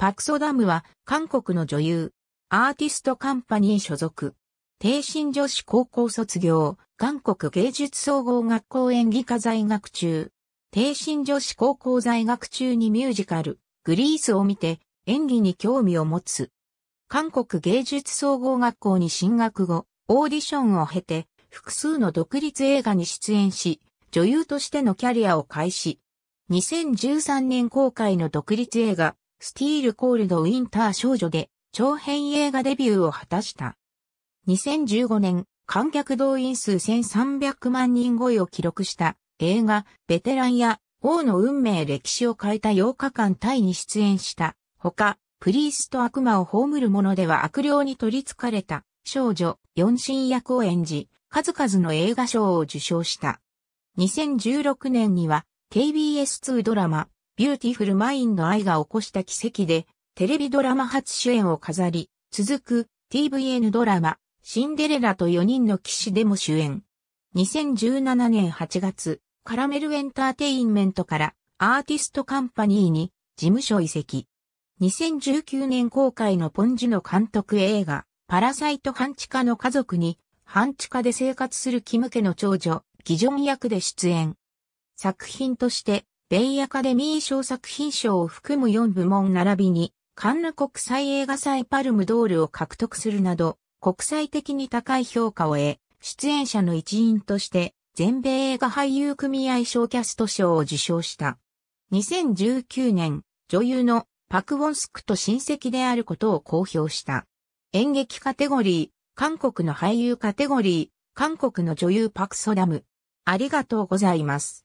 パクソダムは韓国の女優、アーティストカンパニー所属。低身女子高校卒業、韓国芸術総合学校演技科在学中。低身女子高校在学中にミュージカル、グリースを見て演技に興味を持つ。韓国芸術総合学校に進学後、オーディションを経て複数の独立映画に出演し、女優としてのキャリアを開始。2013年公開の独立映画、スティール・コールド・ウィンター少女で、長編映画デビューを果たした。2015年、観客動員数1300万人超えを記録した映画、ベテランや王の運命歴史を変えた8日間タイに出演した。ほか、プリースと悪魔を葬る者では悪霊に取り憑かれた少女、四神役を演じ、数々の映画賞を受賞した。2016年には KBS2 ドラマ、ビューティフルマインの愛が起こした奇跡で、テレビドラマ初主演を飾り、続く TVN ドラマ、シンデレラと4人の騎士でも主演。2017年8月、カラメルエンターテインメントからアーティストカンパニーに事務所移籍。2019年公開のポンジュの監督映画、パラサイト半地下の家族に、半地下で生活するキム家の長女、ギジョン役で出演。作品として、ベイアカデミー賞作品賞を含む4部門並びに、カンヌ国際映画祭パルムドールを獲得するなど、国際的に高い評価を得、出演者の一員として、全米映画俳優組合賞キャスト賞を受賞した。2019年、女優のパク・ウォンスクと親戚であることを公表した。演劇カテゴリー、韓国の俳優カテゴリー、韓国の女優パク・ソダム。ありがとうございます。